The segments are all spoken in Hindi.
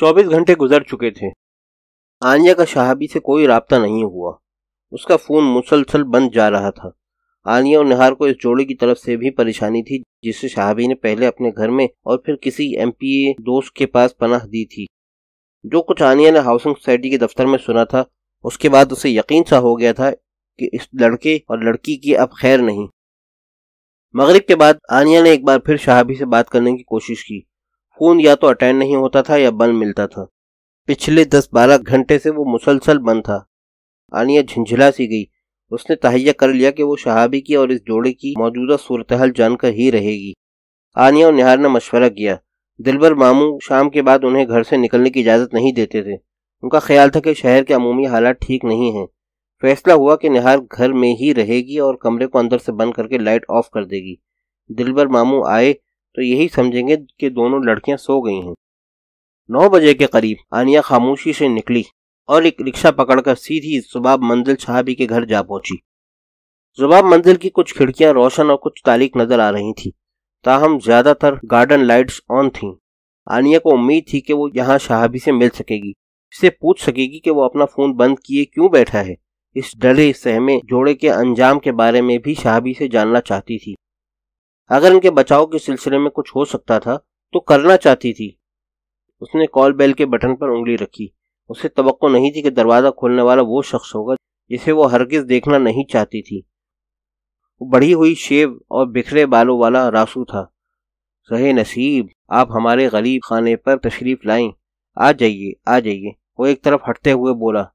चौबीस घंटे गुजर चुके थे आनिया का शहाबी से कोई रबता नहीं हुआ उसका फ़ोन मुसलसल बंद जा रहा था आनिया और निहार को इस जोड़े की तरफ से भी परेशानी थी जिसे शहाबी ने पहले अपने घर में और फिर किसी ए दोस्त के पास पनाह दी थी जो कुछ आनिया ने हाउसिंग सोसाइटी के दफ्तर में सुना था उसके बाद उसे यकीन सा हो गया था कि इस लड़के और लड़की की अब खैर नहीं मगरब के बाद आनिया ने एक बार फिर शहाबी से बात करने की कोशिश की खून या तो अटेंड नहीं होता था या बंद मिलता था पिछले दस बारह घंटे से वो मुसलसल बंद था आनिया झिझला सी गई उसने तहैया कर लिया कि वो शहाबी की और इस जोड़े की मौजूदा हाल जानकर ही रहेगी आनिया और निहार ने मशवरा किया दिलबर मामू शाम के बाद उन्हें घर से निकलने की इजाज़त नहीं देते थे उनका ख्याल था कि शहर के अमूमी हालात ठीक नहीं हैं फैसला हुआ कि निहार घर में ही रहेगी और कमरे को अंदर से बंद करके लाइट ऑफ कर देगी दिलबर मामू आए तो यही समझेंगे कि दोनों लड़कियां सो गई हैं नौ बजे के करीब आनिया खामोशी से निकली और एक रिक्शा पकड़कर सीधी जुबाब मंजिल छहाबी के घर जा पहुंची जुबाब मंजिल की कुछ खिड़कियां रोशन और कुछ तारीख नजर आ रही थी ताहम ज्यादातर गार्डन लाइट्स ऑन थीं आनिया को उम्मीद थी कि वो यहाँ शहाबी से मिल सकेगी इससे पूछ सकेगी कि वो अपना फोन बंद किए क्यों बैठा है इस डरे सहमे जोड़े के अंजाम के बारे में भी शहाबी से जानना चाहती थी अगर इनके बचाव के सिलसिले में कुछ हो सकता था तो करना चाहती थी उसने कॉल बेल के बटन पर उंगली रखी उसे तो नहीं थी कि दरवाज़ा खोलने वाला वो शख्स होगा जिसे वो हरगिज देखना नहीं चाहती थी वो बढ़ी हुई शेव और बिखरे बालों वाला रासू था रहे नसीब आप हमारे गरीब खाने पर तशरीफ लाएं आ जाइए आ जाइए वो एक तरफ हटते हुए बोला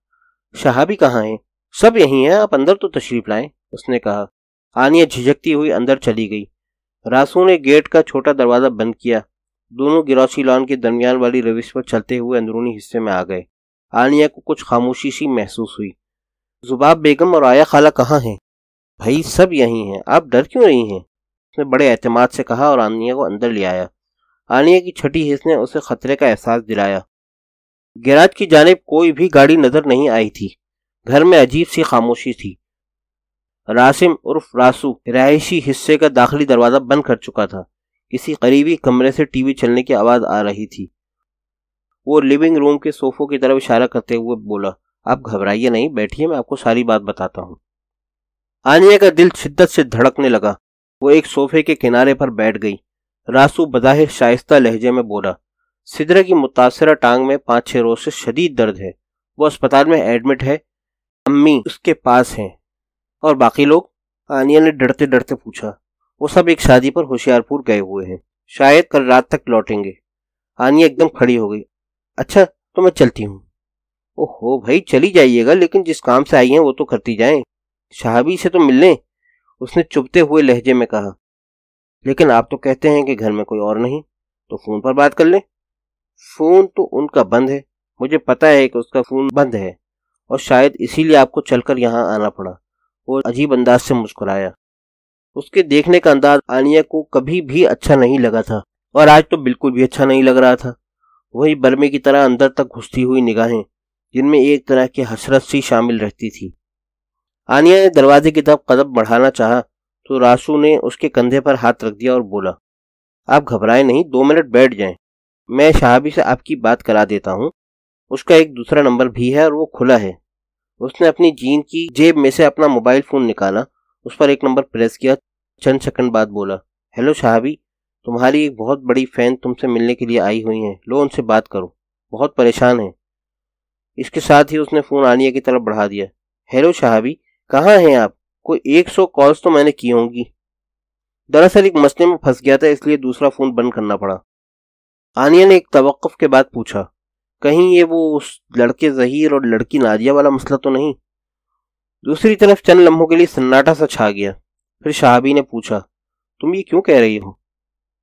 शहाबी कहाँ हैं सब यहीं हैं आप अंदर तो तशरीफ लाएं उसने कहा आनिया झिझकती हुई अंदर चली गई रासू ने गेट का छोटा दरवाज़ा बंद किया दोनों गिरौसी लॉन के दरमियान वाली रविश पर चलते हुए अंदरूनी हिस्से में आ गए आनिया को कुछ खामोशी सी महसूस हुई जुबाब बेगम और आया खाला कहाँ हैं भाई सब यहीं हैं आप डर क्यों रही हैं उसने बड़े अहतमाद से कहा और आनिया को अंदर ले आया आनिया की छठी हिस्स ने उसे खतरे का एहसास दिलाया गैराज की जानब कोई भी गाड़ी नज़र नहीं आई थी घर में अजीब सी खामोशी थी रासिम उर्फ रासू रिहायशी हिस्से का दाखिली दरवाज़ा बंद कर चुका था किसी करीबी कमरे से टीवी चलने की आवाज़ आ रही थी वो लिविंग रूम के सोफों की तरफ इशारा करते हुए बोला आप घबराइए नहीं बैठिए मैं आपको सारी बात बताता हूँ आनिया का दिल शिद्दत से धड़कने लगा वो एक सोफे के किनारे पर बैठ गई रासू बज़ाहिर शाइस्ता लहजे में बोला सिदरा की मुतासरा टांग में पाँच छः रोज से शदीद दर्द है वो अस्पताल में एडमिट है अम्मी उसके पास हैं और बाकी लोग आनिया ने डरते डरते पूछा वो सब एक शादी पर होशियारपुर गए हुए हैं शायद कल रात तक लौटेंगे आनिया एकदम खड़ी हो गई अच्छा तो मैं चलती हूँ ओहो भाई चली जाइएगा लेकिन जिस काम से आई है वो तो करती जाए शाहबी से तो मिलने उसने चुपते हुए लहजे में कहा लेकिन आप तो कहते हैं कि घर में कोई और नहीं तो फ़ोन पर बात कर लें फ़ोन तो उनका बंद है मुझे पता है कि उसका फ़ोन बंद है और शायद इसीलिए आपको चलकर यहाँ आना पड़ा और अजीब अंदाज से मुस्कुराया उसके देखने का अंदाज आनिया को कभी भी अच्छा नहीं लगा था और आज तो बिल्कुल भी अच्छा नहीं लग रहा था वही बर्मे की तरह अंदर तक घुसती हुई निगाहें जिनमें एक तरह की हसरत सी शामिल रहती थी आनिया ने दरवाजे की तरफ कदम बढ़ाना चाहा तो रासू ने उसके कंधे पर हाथ रख दिया और बोला आप घबराए नहीं दो मिनट बैठ जाएं मैं शहाबी से आपकी बात करा देता हूँ उसका एक दूसरा नंबर भी है और वो खुला है उसने अपनी जीन की जेब में से अपना मोबाइल फ़ोन निकाला उस पर एक नंबर प्रेस किया चंद सेकंड बाद बोला हेलो शाहबी तुम्हारी एक बहुत बड़ी फ़ैन तुमसे मिलने के लिए आई हुई हैं लो उनसे बात करो बहुत परेशान है इसके साथ ही उसने फ़ोन आनिया की तरफ बढ़ा दिया हेलो शाहबी कहाँ हैं आप कोई एक सौ कॉल्स तो मैंने की होंगी दरअसल एक मसले में फंस गया था इसलिए दूसरा फ़ोन बंद करना पड़ा आनिया ने एक तवक़ के बाद पूछा कहीं ये वो उस लड़के जहीर और लड़की नादिया वाला मसला तो नहीं दूसरी तरफ चंद लम्हों के लिए सन्नाटा सा छा गया फिर शाहबी ने पूछा तुम ये क्यों कह रही हो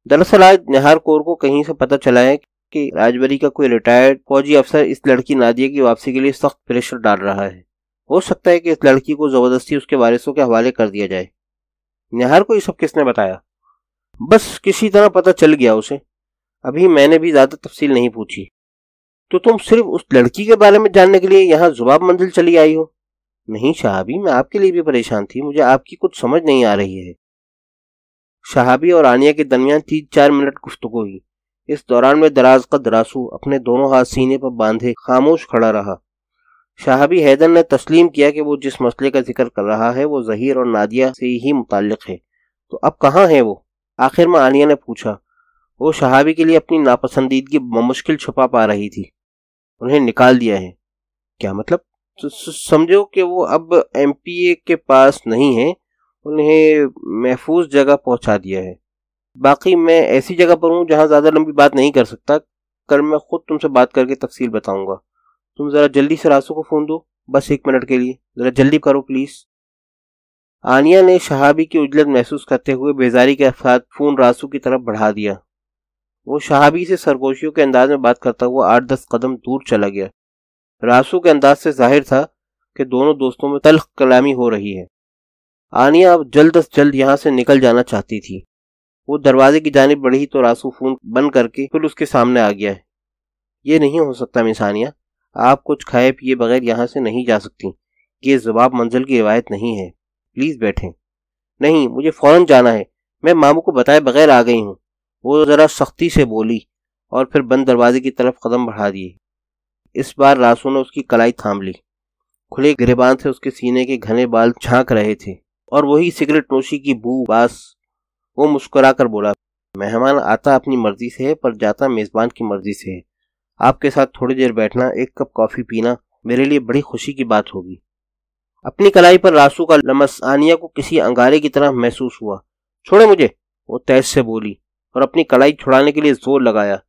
दरअसल आज निहार कौर को कहीं से पता चला है कि राजबरी का कोई रिटायर्ड फौजी अफसर इस लड़की नादिया की वापसी के लिए सख्त प्रेशर डाल रहा है हो सकता है कि इस लड़की को जबरदस्ती उसके वारिसों के हवाले कर दिया जाए निहार को ये सब किसने बताया बस किसी तरह पता चल गया उसे अभी मैंने भी ज़्यादा तफसील नहीं पूछी तो तुम सिर्फ उस लड़की के बारे में जानने के लिए यहाँ जुबाब मंजिल चली आई हो नहीं शहाबी मैं आपके लिए भी परेशान थी मुझे आपकी कुछ समझ नहीं आ रही है शहाबी और आनिया के दरमियान तीन चार मिनट गुफ्तु हुई इस दौरान में दराज का दरासू अपने दोनों हाथ सीने पर बांधे खामोश खड़ा रहा शहाबी हैदर ने तस्लीम किया कि वो जिस मसले का जिक्र कर रहा है वो जहीर और नादिया से ही मुतक है तो अब कहाँ है वो आखिर में आनिया ने पूछा वो शहाबी के लिए अपनी नापसंदीदगी बमुश्किल छुपा पा रही थी उन्हें निकाल दिया है क्या मतलब तो समझो कि वो अब एम के पास नहीं है उन्हें महफूज जगह पहुंचा दिया है बाकी मैं ऐसी जगह पर हूँ जहाँ ज़्यादा लंबी बात नहीं कर सकता कल मैं खुद तुमसे बात करके तफसील बताऊँगा तुम ज़रा जल्दी से रासू को फ़ोन दो बस एक मिनट के लिए ज़रा जल्दी करो प्लीज़ आनिया ने शहाबी की उजलत महसूस करते हुए बेजारी के साथ फ़ोन रासू की तरफ बढ़ा दिया वो शहाबी से सरगोशियों के अंदाज में बात करता हुआ आठ दस कदम दूर चला गया रासू के अंदाज से जाहिर था कि दोनों दोस्तों में तलख कलामी हो रही है आनिया अब जल्द अज जल्द यहाँ से निकल जाना चाहती थी वो दरवाजे की जानब बढ़ी तो रासू फोन बंद करके फिर उसके सामने आ गया है ये नहीं हो सकता मिस आनिया आप कुछ खाए पिए बगैर यहाँ से नहीं जा सकती ये जवाब मंजिल की रिवायत नहीं है प्लीज़ बैठें नहीं मुझे फ़ौरन जाना है मैं मामू को बताए बगैर आ गई हूँ वो ज़रा सख्ती से बोली और फिर बंद दरवाजे की तरफ कदम बढ़ा दिए इस बार रासू ने उसकी कलाई थाम ली खुले गिरबान से उसके सीने के घने बाल झांक रहे थे और वही सिगरेट नोशी की बू बास वो मुस्कुरा कर बोला मेहमान आता अपनी मर्जी से है पर जाता मेज़बान की मर्जी से है आपके साथ थोड़ी देर बैठना एक कप कॉफ़ी पीना मेरे लिए बड़ी खुशी की बात होगी अपनी कलाई पर रासू का लमस आनिया को किसी अंगारे की तरह महसूस हुआ छोड़े मुझे वो तेज से बोली और अपनी कलाई छुड़ाने के लिए जोर लगाया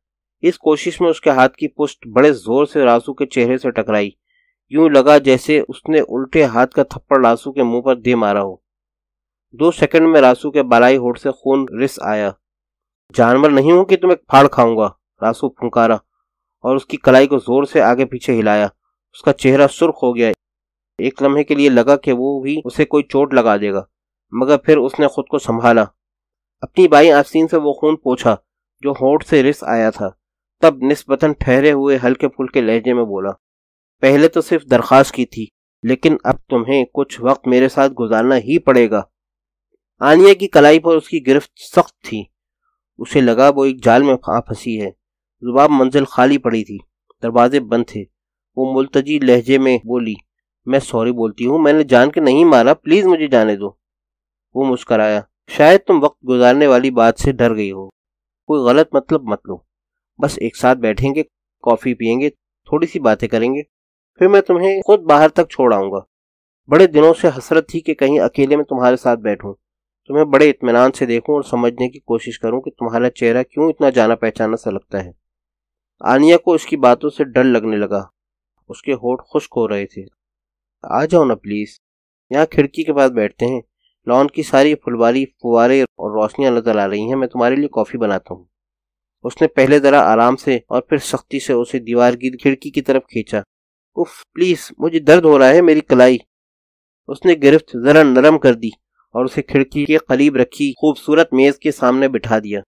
इस कोशिश में उसके हाथ की पुष्ट बड़े जोर से रासू के चेहरे से टकराई यूं लगा जैसे उसने उल्टे हाथ का थप्पड़ रासू के मुंह पर दे मारा हो दो सेकंड में रासू के बालाई होठ से खून रिस आया जानवर नहीं हूं कि तुम्हें फाड़ खाऊंगा रासू फुंकारा और उसकी कलाई को जोर से आगे पीछे हिलाया उसका चेहरा सुर्ख हो गया एक लम्हे के लिए लगा कि वो भी उसे कोई चोट लगा देगा मगर फिर उसने खुद को संभाला अपनी बाई आस्तीन से वो खून पोछा जो होठ से रिस आया था तब निस्बतन ठहरे हुए हल्के फुल्के लहजे में बोला पहले तो सिर्फ दरख्वास्त की थी लेकिन अब तुम्हें कुछ वक्त मेरे साथ गुजारना ही पड़ेगा आनिया की कलाई पर उसकी गिरफ्त सख्त थी उसे लगा वो एक जाल में आ फंसी है जुबाब मंजिल खाली पड़ी थी दरवाजे बंद थे वो मुलतजी लहजे में बोली मैं सॉरी बोलती हूँ मैंने जान के नहीं मारा प्लीज़ मुझे जाने दो वो मुस्कराया शायद तुम वक्त गुजारने वाली बात से डर गई हो कोई गलत मतलब मत लो बस एक साथ बैठेंगे कॉफ़ी पियेंगे थोड़ी सी बातें करेंगे फिर मैं तुम्हें खुद बाहर तक छोड़ आऊंगा बड़े दिनों से हसरत थी कि कहीं अकेले में तुम्हारे साथ बैठूं तुम्हें बड़े इतमान से देखूं और समझने की कोशिश करूं कि तुम्हारा चेहरा क्यों इतना जाना पहचाना सा लगता है आनिया को उसकी बातों से डर लगने लगा उसके होठ खुश्क हो रहे थे आ जाओ ना प्लीज़ यहाँ खिड़की के पास बैठते हैं लॉन की सारी फुलवारी फुवारे और रोशनियां नजर आ रही हैं मैं तुम्हारे लिए कॉफी बनाता हूँ उसने पहले जरा आराम से और फिर सख्ती से उसे दीवार की खिड़की की तरफ खींचा उफ प्लीज मुझे दर्द हो रहा है मेरी कलाई उसने गिरफ्त जरा नरम कर दी और उसे खिड़की के करीब रखी खूबसूरत मेज के सामने बिठा दिया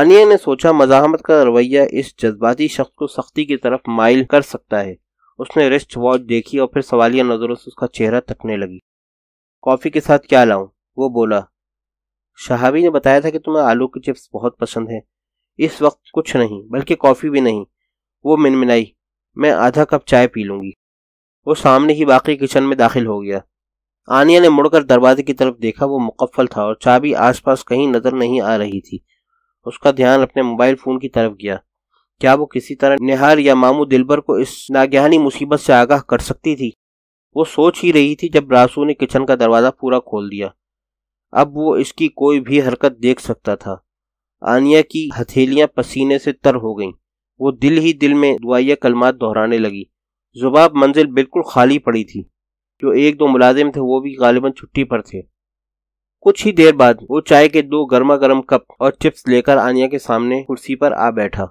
आनिया ने सोचा मजामत का रवैया इस जज्बाती शख्स को सख्ती की तरफ माइल कर सकता है उसने रिस्ट वॉच देखी और फिर सवालिया नजरों से उसका चेहरा तकने लगी कॉफ़ी के साथ क्या लाऊं वो बोला शहाबी ने बताया था कि तुम्हें आलू के चिप्स बहुत पसंद है इस वक्त कुछ नहीं बल्कि कॉफ़ी भी नहीं वो मिनमिनाई मैं आधा कप चाय पी लूँगी वो सामने ही बाकी किचन में दाखिल हो गया आनिया ने मुड़कर दरवाजे की तरफ देखा वो मुकफ़ल था और चाबी आसपास कहीं नज़र नहीं आ रही थी उसका ध्यान अपने मोबाइल फ़ोन की तरफ गया क्या वो किसी तरह निहार या मामू दिलबर को इस नागहानी मुसीबत से आगाह कर सकती थी वो सोच ही रही थी जब रासू ने किचन का दरवाज़ा पूरा खोल दिया अब वो इसकी कोई भी हरकत देख सकता था आनिया की हथेलियां पसीने से तर हो गईं वो दिल ही दिल में दुआया कलमात दोहराने लगी जुबाब मंजिल बिल्कुल खाली पड़ी थी जो एक दो मुलाजिम थे वो भी गालिबा छुट्टी पर थे कुछ ही देर बाद वो चाय के दो गर्मा गर्म कप और चिप्स लेकर आनिया के सामने कुर्सी पर आ बैठा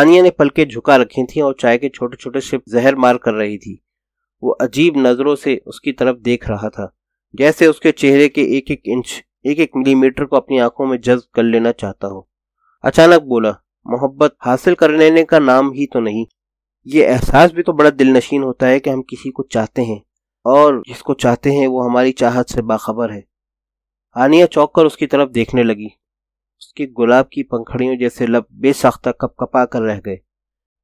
आनिया ने पलके झुका रखी थी और चाय के छोटे छोटे सिप जहर मार कर रही थी वो अजीब नज़रों से उसकी तरफ देख रहा था जैसे उसके चेहरे के एक एक इंच एक एक मिलीमीटर को अपनी आंखों में जज्ब कर लेना चाहता हो अचानक बोला मोहब्बत हासिल कर लेने का नाम ही तो नहीं ये एहसास भी तो बड़ा दिलनशीन होता है कि हम किसी को चाहते हैं और जिसको चाहते हैं वो हमारी चाहत से बाखबर है आनिया चौक कर उसकी तरफ देखने लगी उसके गुलाब की पंखड़ियों जैसे लब बेसाख्ता कपकपा कर रह गए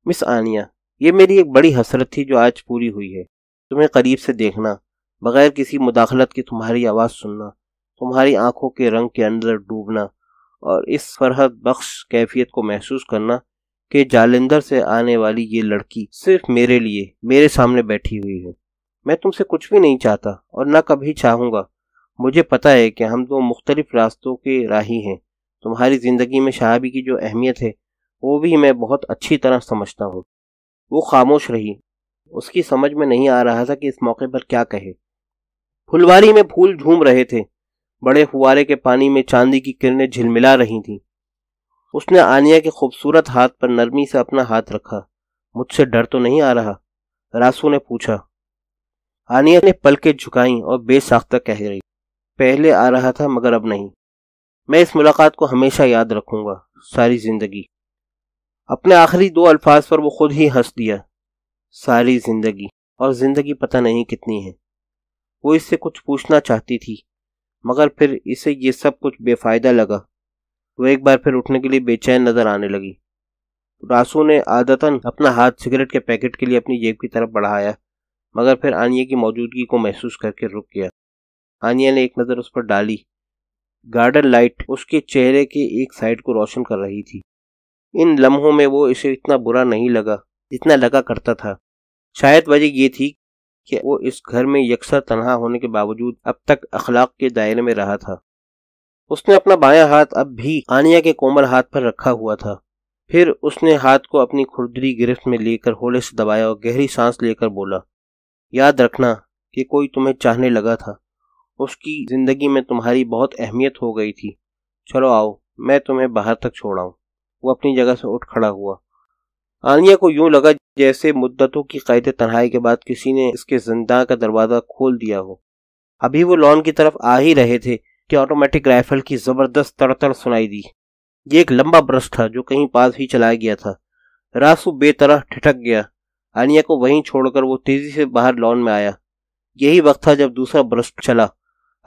मिस आनिया ये मेरी एक बड़ी हसरत थी जो आज पूरी हुई है तुम्हें करीब से देखना बगैर किसी मुदाखलत की तुम्हारी आवाज़ सुनना तुम्हारी आंखों के रंग के अंदर डूबना और इस फरहत बख्श कैफियत को महसूस करना कि जालिंदर से आने वाली ये लड़की सिर्फ मेरे लिए मेरे सामने बैठी हुई है मैं तुमसे कुछ भी नहीं चाहता और ना कभी चाहूँगा मुझे पता है कि हम दो मुख्तलिफ रास्तों के राही हैं तुम्हारी ज़िंदगी में शहाबी की जो अहमियत है वो भी मैं बहुत अच्छी तरह समझता हूँ वो खामोश रही उसकी समझ में नहीं आ रहा था कि इस मौके पर क्या कहे फुलवारी में फूल झूम रहे थे बड़े फुवारे के पानी में चांदी की किरणें झिलमिला रही थीं उसने आनिया के खूबसूरत हाथ पर नरमी से अपना हाथ रखा मुझसे डर तो नहीं आ रहा रासू ने पूछा आनिया ने पलके झुकाई और बेसाख्ता कह रही पहले आ रहा था मगर अब नहीं मैं इस मुलाकात को हमेशा याद रखूंगा सारी जिंदगी अपने आखिरी दो अल्फाज पर वो खुद ही हंस दिया सारी जिंदगी और जिंदगी पता नहीं कितनी है वो इससे कुछ पूछना चाहती थी मगर फिर इसे ये सब कुछ बेफायदा लगा वो एक बार फिर उठने के लिए बेचैन नजर आने लगी रासू ने आदतन अपना हाथ सिगरेट के पैकेट के लिए अपनी जेब की तरफ बढ़ाया मगर फिर आनिया की मौजूदगी को महसूस करके रुक गया आनिया ने एक नज़र उस पर डाली गार्डन लाइट उसके चेहरे के एक साइड को रोशन कर रही थी इन लम्हों में वो इसे इतना बुरा नहीं लगा इतना लगा करता था शायद वजह यह थी कि वो इस घर में यकसर तनहा होने के बावजूद अब तक अखलाक के दायरे में रहा था उसने अपना बायां हाथ अब भी आनिया के कोमल हाथ पर रखा हुआ था फिर उसने हाथ को अपनी खुरदरी गिरफ्त में लेकर होले से दबाया और गहरी सांस लेकर बोला याद रखना कि कोई तुम्हें चाहने लगा था उसकी जिंदगी में तुम्हारी बहुत अहमियत हो गई थी चलो आओ मैं तुम्हें बाहर तक छोड़ाऊँ वो अपनी जगह से उठ खड़ा हुआ आनिया को यूं लगा जैसे मुद्दतों की कैद तनहाई के बाद किसी ने इसके जिंदा का दरवाज़ा खोल दिया हो अभी वो लॉन की तरफ आ ही रहे थे कि ऑटोमेटिक राइफल की ज़बरदस्त तड़तड़ सुनाई दी ये एक लंबा ब्रश था जो कहीं पास ही चलाया गया था रासू बेतरह ठिठक गया आनिया को वहीं छोड़कर वो तेजी से बाहर लॉन में आया यही वक्त था जब दूसरा ब्रश चला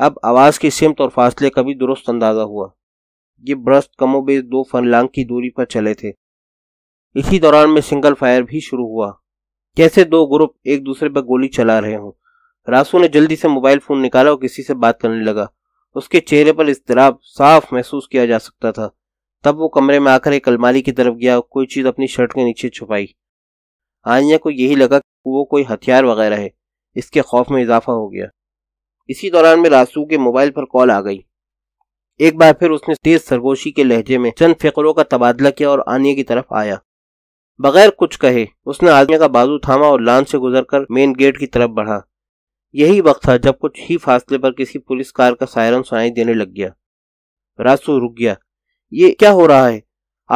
अब आवाज़ की सिमत और फासले का भी दुरुस्त अंदाज़ा हुआ ये ब्रश कमोबेश दो फनलांग की दूरी पर चले थे इसी दौरान में सिंगल फायर भी शुरू हुआ जैसे दो ग्रुप एक दूसरे पर गोली चला रहे हों रासू ने जल्दी से मोबाइल फोन निकाला और किसी से बात करने लगा उसके चेहरे पर इस्तराब साफ महसूस किया जा सकता था तब वो कमरे में आकर एक अलमारी की तरफ गया और कोई चीज अपनी शर्ट के नीचे छुपाई आनिया को यही लगा कि वो कोई हथियार वगैरह है इसके खौफ में इजाफा हो गया इसी दौरान में रासू के मोबाइल पर कॉल आ गई एक बार फिर उसने तेज सरगोशी के लहजे में चंद फिक्रों का तबादला किया और आनिया की तरफ आया बगैर कुछ कहे उसने आदमी का बाजू थामा और लान से गुजरकर मेन गेट की तरफ बढ़ा यही वक्त था जब कुछ ही फासले पर किसी पुलिस कार का सायरन सुनाई देने लग गया रासू रुक गया ये क्या हो रहा है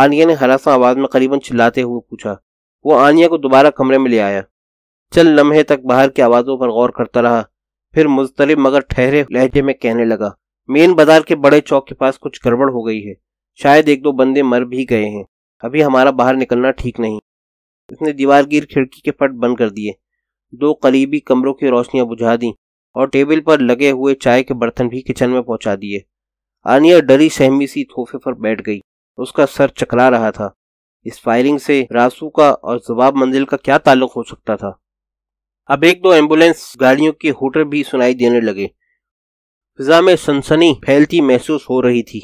आनिया ने हरासा आवाज में करीबन चिल्लाते हुए पूछा वो आनिया को दोबारा कमरे में ले आया चल लम्हे तक बाहर की आवाजों पर गौर करता रहा फिर मुस्तरब मगर ठहरे लहजे में कहने लगा मेन बाजार के बड़े चौक के पास कुछ गड़बड़ हो गई है शायद एक दो बंदे मर भी गए हैं अभी हमारा बाहर निकलना ठीक नहीं उसने दीवारगीर खिड़की के पट बंद कर दिए दो करीबी कमरों की रोशनियां बुझा दी और टेबल पर लगे हुए चाय के बर्तन भी किचन में पहुंचा दिए आनिया डरी सहमी सी थोफे पर बैठ गई उसका सर चकरा रहा था इस फायरिंग से रासू का और जवाब मंजिल का क्या ताल्लुक हो सकता था अब एक दो एम्बुलेंस गाड़ियों के होटर भी सुनाई देने लगे फिजा में सनसनी फैलती महसूस हो रही थी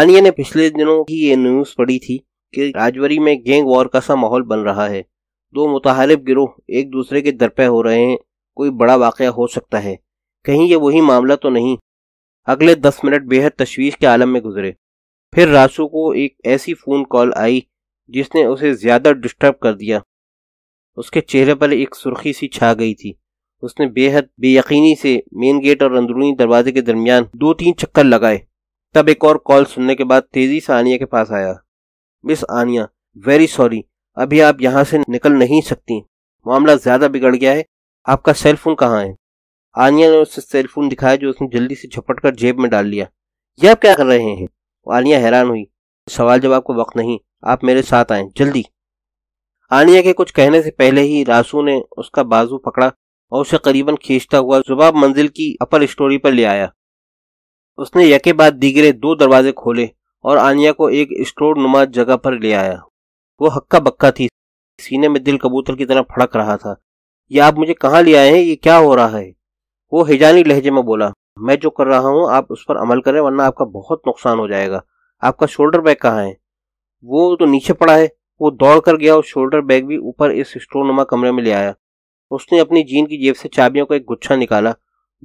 आनिया ने पिछले दिनों की ये न्यूज पढ़ी थी कि राजवरी में गैंग वॉर का सा माहौल बन रहा है दो मुताहरब गिरोह एक दूसरे के दरपे हो रहे हैं कोई बड़ा वाक़ हो सकता है कहीं ये वही मामला तो नहीं अगले दस मिनट बेहद तशवीश के आलम में गुजरे फिर रासू को एक ऐसी फ़ोन कॉल आई जिसने उसे ज़्यादा डिस्टर्ब कर दिया उसके चेहरे पर एक सुर्खी सी छा गई थी उसने बेहद बेयकीनी से मेन गेट और अंदरूनी दरवाजे के दरमियान दो तीन चक्कर लगाए तब एक और कॉल सुनने के बाद तेज़ी से आनिया के पास आया मिस आनिया वेरी सॉरी अभी आप यहाँ से निकल नहीं सकती मामला ज्यादा बिगड़ गया है आपका सेल फोन कहाँ है आनिया ने उसे सेल फोन दिखाया जो उसने जल्दी से झपट कर जेब में डाल लिया ये आप क्या कर रहे हैं आनिया हैरान हुई सवाल जवाब का वक्त नहीं आप मेरे साथ आए जल्दी आनिया के कुछ कहने से पहले ही रासू ने उसका बाजू पकड़ा और उसे करीबन खींचता हुआ जुबाब मंजिल की अपर स्टोरी पर ले आया उसने यके बाद दीगरे दो दरवाजे खोले और आनिया को एक स्टोर नुमा जगह पर ले आया वो हक्का बक्का थी सीने में दिल कबूतर की तरह फड़क रहा था ये आप मुझे कहाँ ले आए हैं ये क्या हो रहा है वो हिजानी लहजे में बोला मैं जो कर रहा हूँ आप उस पर अमल करें वरना आपका बहुत नुकसान हो जाएगा आपका शोल्डर बैग कहाँ है वो तो नीचे पड़ा है वो दौड़ कर गया और शोल्डर बैग भी ऊपर इस स्टोरनुमा कमरे में ले आया उसने अपनी जीन की जेब से चाबियों का एक गुच्छा निकाला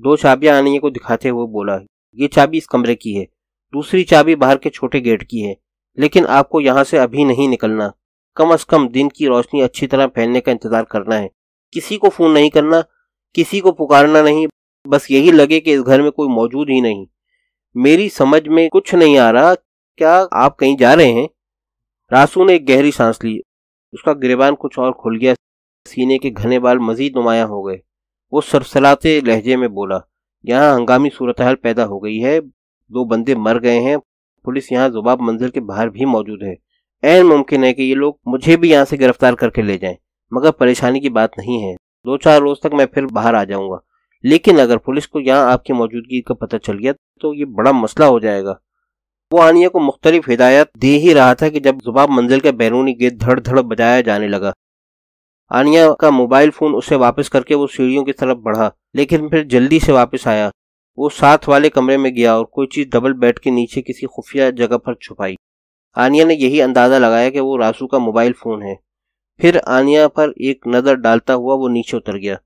दो चाबियां आनिया को दिखाते हुए बोला ये चाबी इस कमरे की है दूसरी चाबी बाहर के छोटे गेट की है लेकिन आपको यहाँ से अभी नहीं निकलना कम अज कम दिन की रोशनी अच्छी तरह फैलने का इंतजार करना है किसी को फोन नहीं करना किसी को पुकारना नहीं बस यही लगे कि इस घर में कोई मौजूद ही नहीं मेरी समझ में कुछ नहीं आ रहा क्या आप कहीं जा रहे हैं रासू ने एक गहरी सांस ली उसका गिरबान कुछ और खुल गया सीने के घने बाल मजीद नुमाया हो गए वो सरसलाते लहजे में बोला यहाँ हंगामी सूरत हाल पैदा हो गई है दो बंदे मर गए हैं पुलिस यहाँ जुबाब मंजिल के बाहर भी मौजूद है एन मुमकिन है कि ये लोग मुझे भी यहाँ से गिरफ्तार करके ले जाएं मगर परेशानी की बात नहीं है दो चार रोज तक मैं फिर बाहर आ जाऊंगा लेकिन अगर पुलिस को यहाँ आपकी मौजूदगी का पता चल गया तो ये बड़ा मसला हो जाएगा वो आनिया को मुख्तलिफ हिदायत दे ही रहा था कि जब जुबाब मंजिल का बैरूनी गेट धड़ धड़ बजाया जाने लगा आनिया का मोबाइल फोन उसे वापस करके वो सीढ़ियों की तरफ बढ़ा लेकिन फिर जल्दी से वापस आया वो साथ वाले कमरे में गया और कोई चीज डबल बेड के नीचे किसी खुफिया जगह पर छुपाई आनिया ने यही अंदाजा लगाया कि वो रासू का मोबाइल फोन है फिर आनिया पर एक नज़र डालता हुआ वो नीचे उतर गया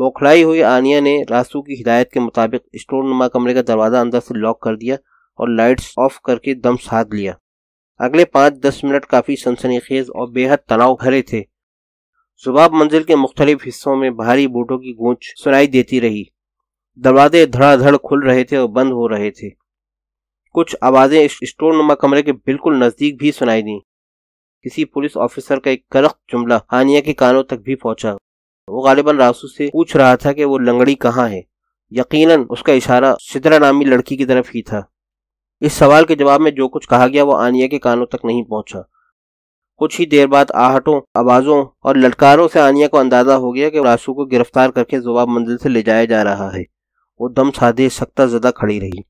बौखलाई हुई आनिया ने रासू की हिदायत के मुताबिक स्टोर नुमा कमरे का दरवाज़ा अंदर से लॉक कर दिया और लाइट्स ऑफ करके दम साध लिया अगले पाँच दस मिनट काफ़ी सनसनीखेज और बेहद तनाव भरे थे सुबह मंजिल के मुख्तलिफ हिस्सों में भारी बूटों की गूंज सुनाई देती रही दरवाजे धड़ाधड़ खुल रहे थे और बंद हो रहे थे कुछ आवाज़ें स्टोर नुमा कमरे के बिल्कुल नज़दीक भी सुनाई दी किसी पुलिस ऑफिसर का एक करख जुमला हानिया के कानों तक भी पहुंचा वो गालिबन रासू से पूछ रहा था कि वो लंगड़ी कहाँ है यकीनन उसका इशारा सिदरा नामी लड़की की तरफ ही था इस सवाल के जवाब में जो कुछ कहा गया वो आनिया के कानों तक नहीं पहुंचा कुछ ही देर बाद आहटों आवाज़ों और लटकारों से आनिया को अंदाजा हो गया कि रासू को गिरफ्तार करके जवाब मंजिल से ले जाया जा रहा है वो दम साधे सकता ज्यादा खड़ी रही